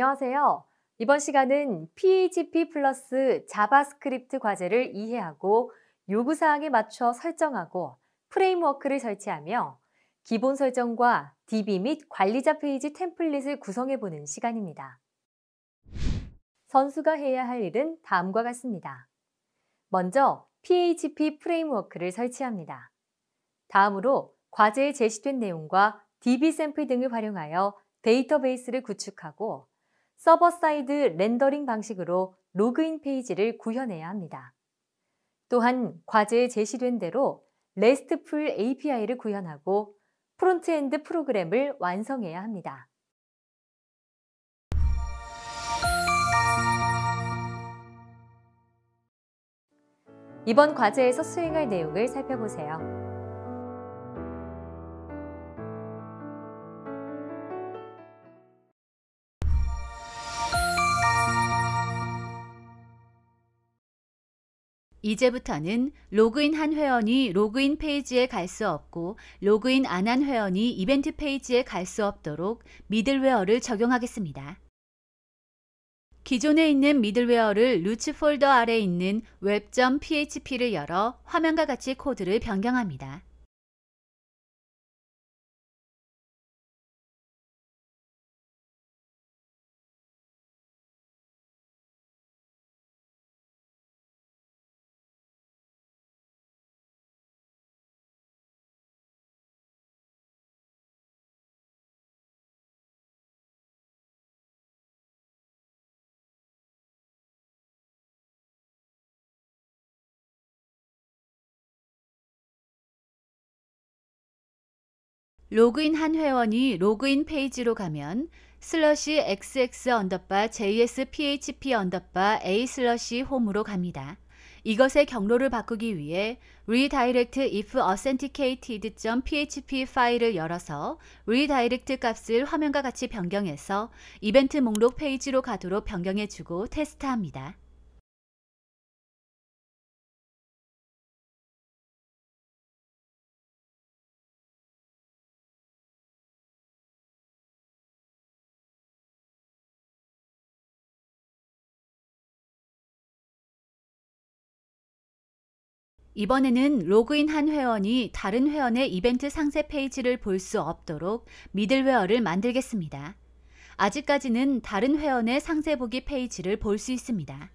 안녕하세요. 이번 시간은 PHP 플러스 자바스크립트 과제를 이해하고 요구사항에 맞춰 설정하고 프레임워크를 설치하며 기본 설정과 DB 및 관리자 페이지 템플릿을 구성해보는 시간입니다. 선수가 해야 할 일은 다음과 같습니다. 먼저 PHP 프레임워크를 설치합니다. 다음으로 과제에 제시된 내용과 DB 샘플 등을 활용하여 데이터베이스를 구축하고 서버 사이드 렌더링 방식으로 로그인 페이지를 구현해야 합니다. 또한 과제에 제시된 대로 RESTful API를 구현하고 프론트엔드 프로그램을 완성해야 합니다. 이번 과제에서 수행할 내용을 살펴보세요. 이제부터는 로그인한 회원이 로그인 페이지에 갈 수 없고 로그인 안 한 회원이 이벤트 페이지에 갈 수 없도록 미들웨어를 적용하겠습니다. 기존에 있는 미들웨어를 루츠 폴더 아래 있는 w p h p 를 열어 화면과 같이 코드를 변경합니다. 로그인 한 회원이 로그인 페이지로 가면 슬러시 xx 언더바 jsphp 언더바 a 슬러시 홈으로 갑니다. 이것의 경로를 바꾸기 위해 redirect if authenticated.php 파일을 열어서 redirect 값을 화면과 같이 변경해서 이벤트 목록 페이지로 가도록 변경해주고 테스트합니다. 이번에는 로그인한 회원이 다른 회원의 이벤트 상세 페이지를 볼 수 없도록 미들웨어를 만들겠습니다. 아직까지는 다른 회원의 상세 보기 페이지를 볼 수 있습니다.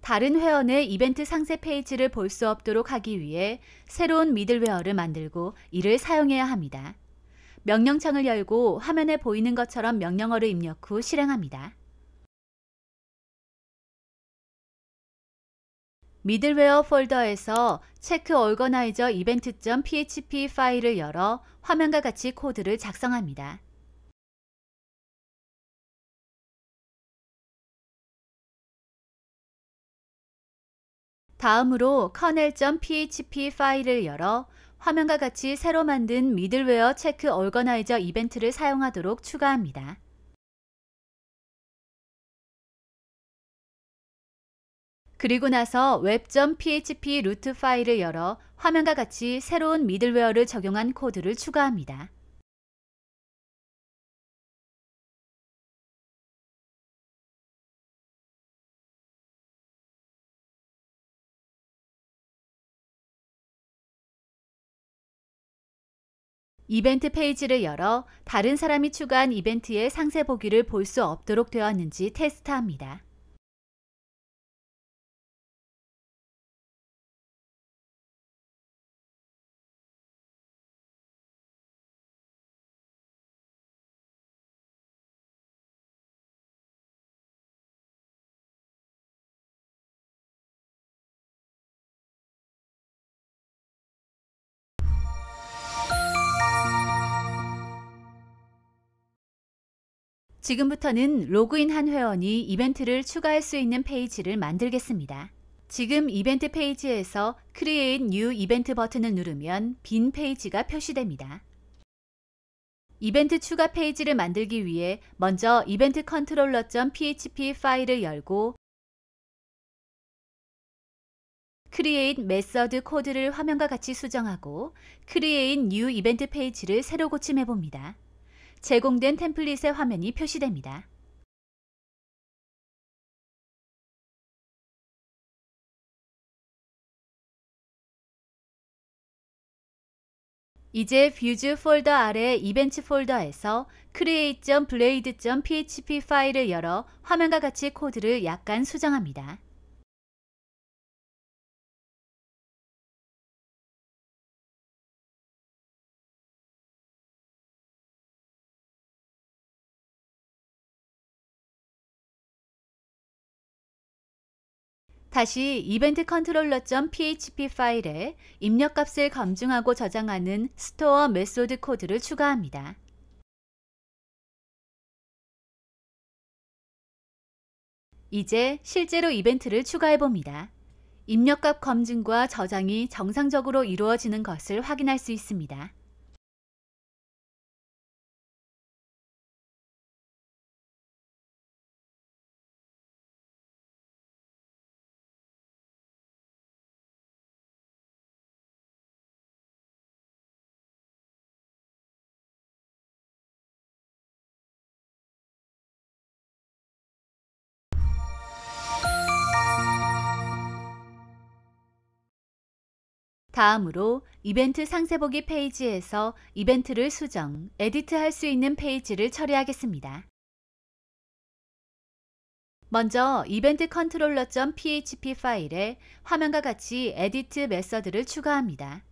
다른 회원의 이벤트 상세 페이지를 볼 수 없도록 하기 위해 새로운 미들웨어를 만들고 이를 사용해야 합니다. 명령창을 열고 화면에 보이는 것처럼 명령어를 입력 후 실행합니다. 미들웨어 폴더에서 체크 얼거나이저 이벤트.php 파일을 열어 화면과 같이 코드를 작성합니다. 다음으로 커넬 p h p 파일을 열어 화면과 같이 새로 만든 미들웨어 체크 얼거나이저 이벤트를 사용하도록 추가합니다. 그리고 나서 web.php 루트 파일을 열어 화면과 같이 새로운 미들웨어를 적용한 코드를 추가합니다. 이벤트 페이지를 열어 다른 사람이 추가한 이벤트의 상세 보기를 볼 수 없도록 되었는지 테스트합니다. 지금부터는 로그인한 회원이 이벤트를 추가할 수 있는 페이지를 만들겠습니다. 지금 이벤트 페이지에서 Create New Event 버튼을 누르면 빈 페이지가 표시됩니다. 이벤트 추가 페이지를 만들기 위해 먼저 이벤트 컨트롤러.php 파일을 열고 Create 메서드 코드를 화면과 같이 수정하고 Create New Event 페이지를 새로 고침해 봅니다. 제공된 템플릿의 화면이 표시됩니다. 이제 뷰즈 폴더 아래 이벤트 폴더에서 create.blade.php 파일을 열어 화면과 같이 코드를 약간 수정합니다. 다시 이벤트 컨트롤러.php 파일에 입력값을 검증하고 저장하는 스토어 메소드 코드를 추가합니다. 이제 실제로 이벤트를 추가해 봅니다. 입력값 검증과 저장이 정상적으로 이루어지는 것을 확인할 수 있습니다. 다음으로 이벤트 상세 보기 페이지에서 이벤트를 수정, 에디트할 수 있는 페이지를 처리하겠습니다. 먼저 이벤트 컨트롤러.php 파일에 화면과 같이 에디트 메서드를 추가합니다.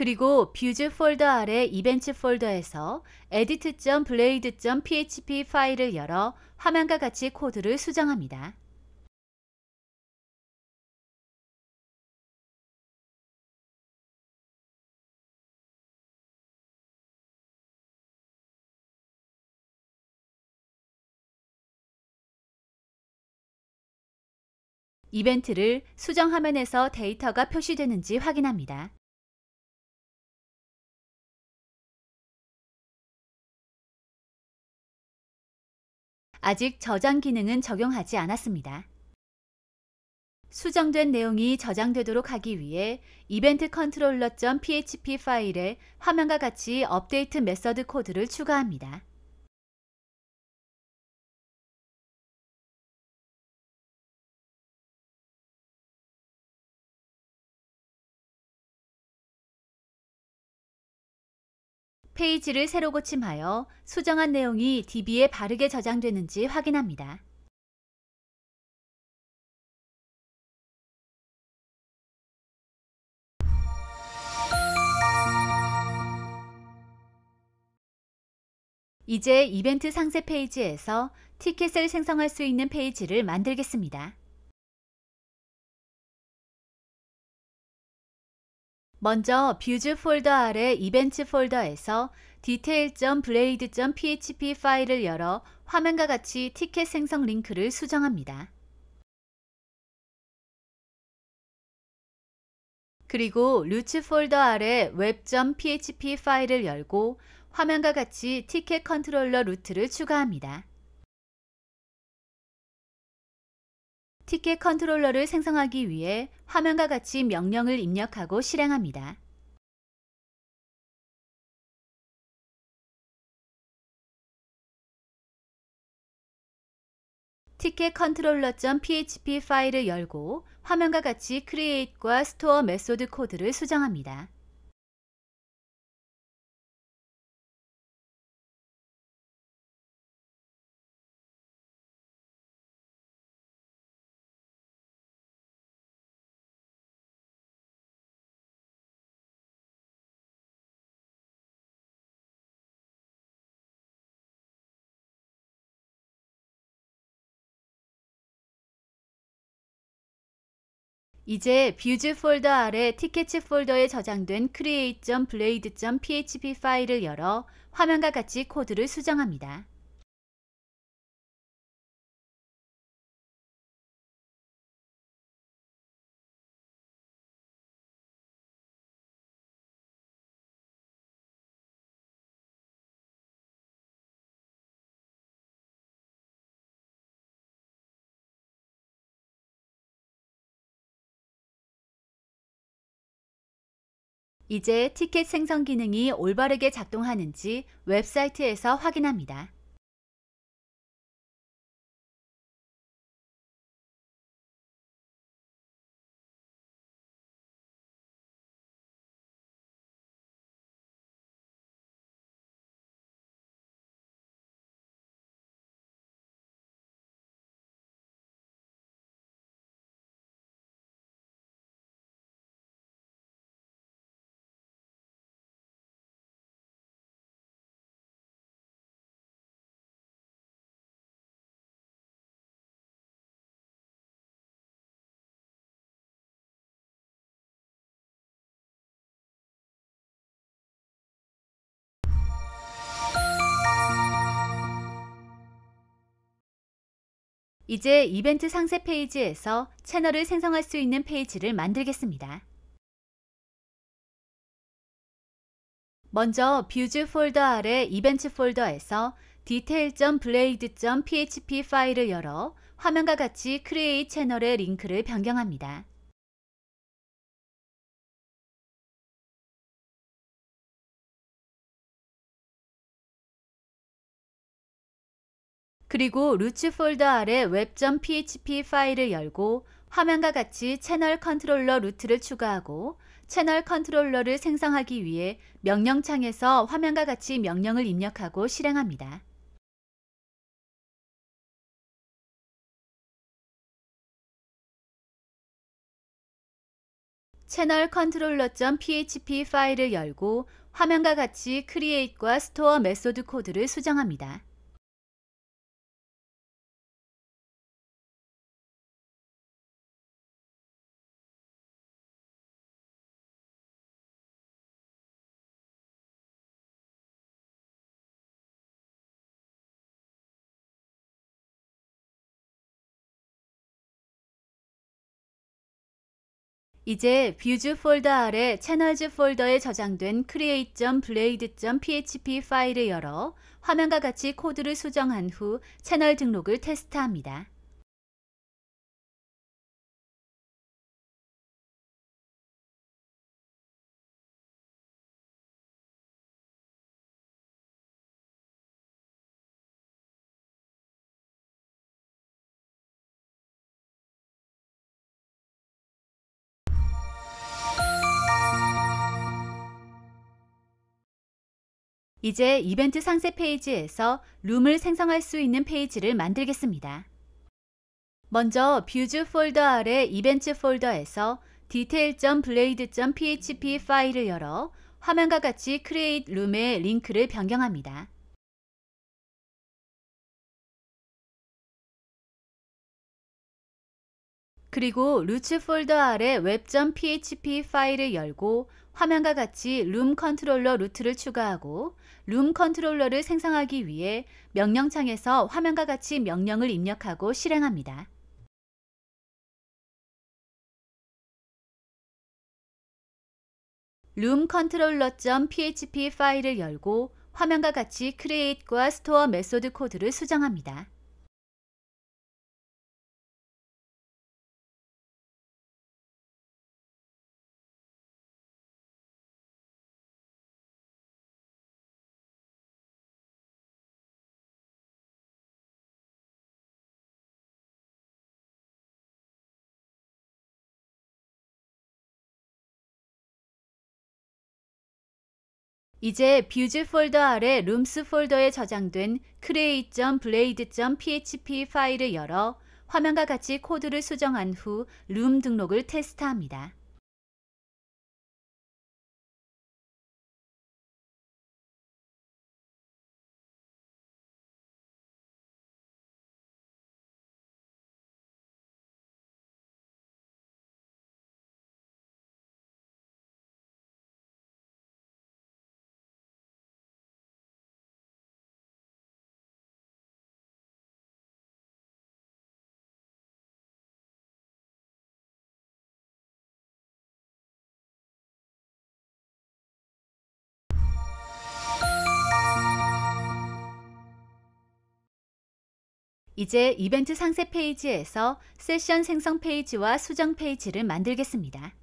그리고 뷰즈 폴더 아래 이벤트 폴더에서 edit.blade.php 파일을 열어 화면과 같이 코드를 수정합니다. 이벤트를 수정 화면에서 데이터가 표시되는지 확인합니다. 아직 저장 기능은 적용하지 않았습니다. 수정된 내용이 저장되도록 하기 위해 이벤트 컨트롤러.php 파일에 화면과 같이 업데이트 메서드 코드를 추가합니다. 페이지를 새로 고침하여 수정한 내용이 DB에 바르게 저장되는지 확인합니다. 이제 이벤트 상세 페이지에서 티켓을 생성할 수 있는 페이지를 만들겠습니다. 먼저 뷰즈 폴더 아래 이벤트 폴더에서 detail.blade.php 파일을 열어 화면과 같이 티켓 생성 링크를 수정합니다. 그리고 루츠 폴더 아래 web.php 파일을 열고 화면과 같이 티켓 컨트롤러 루트를 추가합니다. 티켓 컨트롤러를 생성하기 위해 화면과 같이 명령을 입력하고 실행합니다. 티켓 컨트롤러.php 파일을 열고 화면과 같이 create과 store 메소드 코드를 수정합니다. 이제 뷰즈 폴더 아래 티켓츠 폴더에 저장된 create.blade.php 파일을 열어 화면과 같이 코드를 수정합니다. 이제 티켓 생성 기능이 올바르게 작동하는지 웹사이트에서 확인합니다. 이제 이벤트 상세 페이지에서 채널을 생성할 수 있는 페이지를 만들겠습니다. 먼저 뷰즈 폴더 아래 이벤트 폴더에서 detail.blade.php 파일을 열어 화면과 같이 크리에이트 채널의 링크를 변경합니다. 그리고 루츠 폴더 아래 웹 e p h p 파일을 열고 화면과 같이 채널 컨트롤러 루트를 추가하고 채널 컨트롤러를 생성하기 위해 명령창에서 화면과 같이 명령을 입력하고 실행합니다. 채널 컨트롤러.php 파일을 열고 화면과 같이 크리에이트와 스토어 메소드 코드를 수정합니다. 이제 뷰즈 폴더 아래 채널즈 폴더에 저장된 create.blade.php 파일을 열어 화면과 같이 코드를 수정한 후 채널 등록을 테스트합니다. 이제 이벤트 상세 페이지에서 룸을 생성할 수 있는 페이지를 만들겠습니다. 먼저 뷰즈 폴더 아래 이벤트 폴더에서 detail.blade.php 파일을 열어 화면과 같이 create 룸의 링크를 변경합니다. 그리고 루츠 폴더 아래 web.php 파일을 열고 화면과 같이 룸 컨트롤러 루트를 추가하고 룸 컨트롤러를 생성하기 위해 명령창에서 화면과 같이 명령을 입력하고 실행합니다. 룸 컨트롤러.php 파일을 열고 화면과 같이 create과 store 메소드 코드를 수정합니다. 이제 뷰즈 폴더 아래 룸스 폴더에 저장된 create.blade.php 파일을 열어 화면과 같이 코드를 수정한 후 룸 등록을 테스트합니다. 이제 이벤트 상세 페이지에서 세션 생성 페이지와 수정 페이지를 만들겠습니다.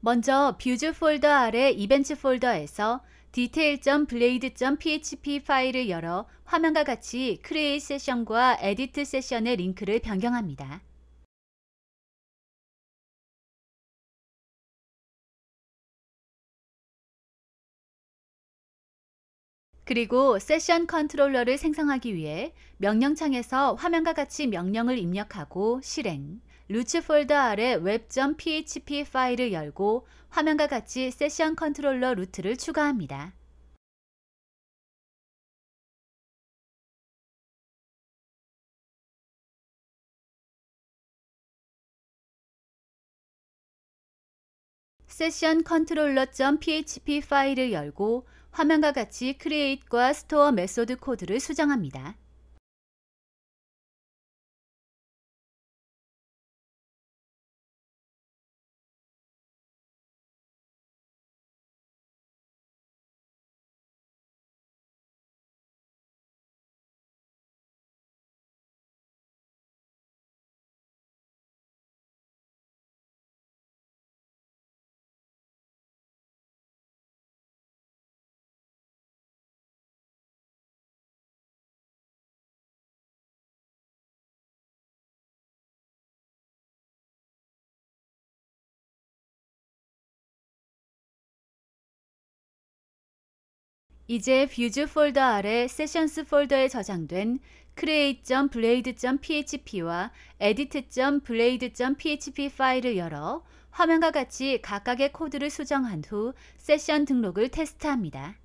먼저 뷰즈 폴더 아래 이벤트 폴더에서 detail.blade.php 파일을 열어 화면과 같이 create 세션과 edit 세션의 링크를 변경합니다. 그리고 세션 컨트롤러를 생성하기 위해 명령창에서 화면과 같이 명령을 입력하고 실행, 루츠 폴더 아래 web.php 파일을 열고 화면과 같이 세션 컨트롤러 루트를 추가합니다. 세션 컨트롤러.php 파일을 열고 화면과 같이 크리에이트과 스토어 메소드 코드를 수정합니다. 이제 뷰즈 폴더 아래 세션스 폴더에 저장된 create.blade.php와 edit.blade.php 파일을 열어 화면과 같이 각각의 코드를 수정한 후 세션 등록을 테스트합니다.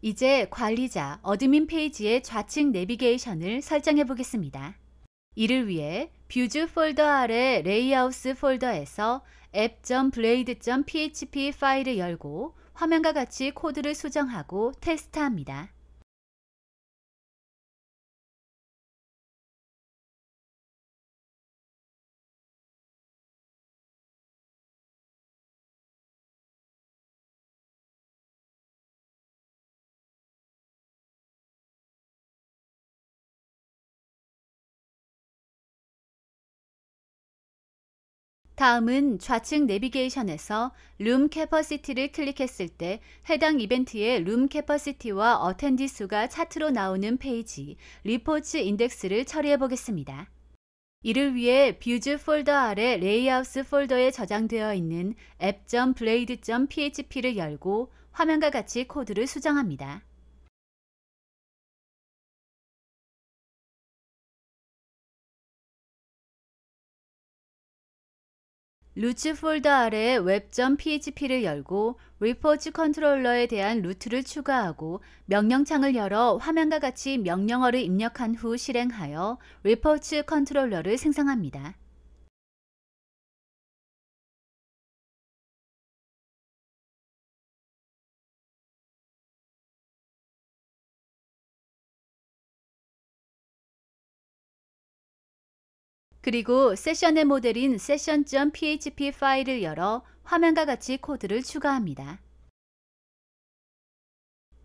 이제 관리자 어드민 페이지의 좌측 내비게이션을 설정해 보겠습니다. 이를 위해 뷰즈 폴더 아래 레이아웃스 폴더에서 app.blade.php 파일을 열고 화면과 같이 코드를 수정하고 테스트합니다. 다음은 좌측 내비게이션에서 룸 캐퍼시티를 클릭했을 때 해당 이벤트의 룸 캐퍼시티와 어텐디 수가 차트로 나오는 페이지 리포츠 인덱스를 처리해 보겠습니다. 이를 위해 뷰즈 폴더 아래 레이아웃 폴더에 저장되어 있는 app.blade.php를 열고 화면과 같이 코드를 수정합니다. 루트 폴더 아래 웹점 php를 열고 리포츠 컨트롤러에 대한 루트를 추가하고 명령창을 열어 화면과 같이 명령어를 입력한 후 실행하여 리포츠 컨트롤러를 생성합니다. 그리고 세션의 모델인 session.php 파일을 열어 화면과 같이 코드를 추가합니다.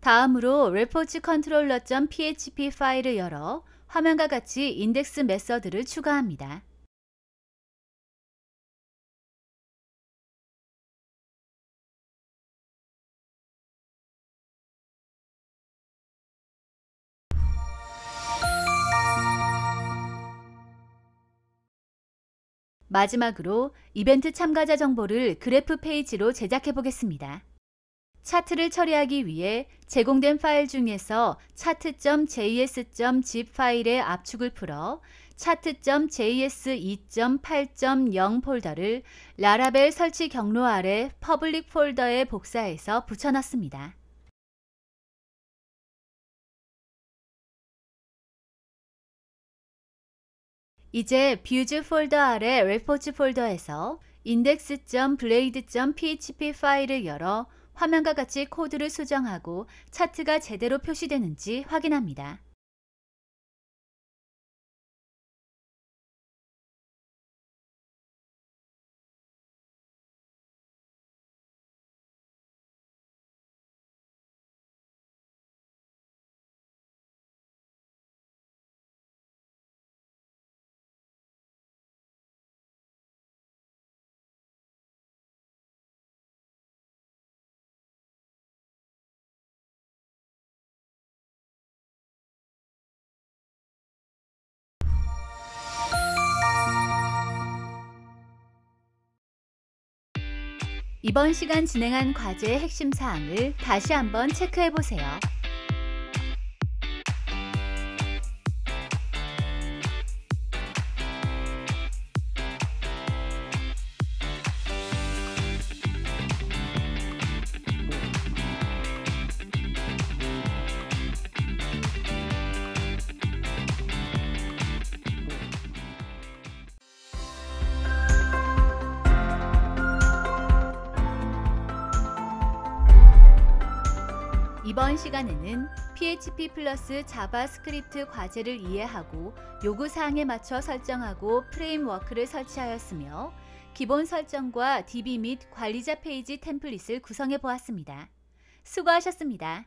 다음으로 reportController.php 파일을 열어 화면과 같이 인덱스 메서드를 추가합니다. 마지막으로 이벤트 참가자 정보를 그래프 페이지로 제작해 보겠습니다. 차트를 처리하기 위해 제공된 파일 중에서 차트.js.zip 파일의 압축을 풀어 차트.js 2.8.0 폴더를 라라벨 설치 경로 아래 퍼블릭 폴더에 복사해서 붙여넣습니다. 이제 뷰즈 폴더 아래 레포츠 폴더에서 index.blade.php 파일을 열어 화면과 같이 코드를 수정하고 차트가 제대로 표시되는지 확인합니다. 이번 시간 진행한 과제의 핵심 사항을 다시 한번 체크해 보세요. 시간에는 PHP 플러스 자바스크립트 과제를 이해하고 요구사항에 맞춰 설정하고 프레임워크를 설치하였으며 기본 설정과 DB 및 관리자 페이지 템플릿을 구성해 보았습니다. 수고하셨습니다.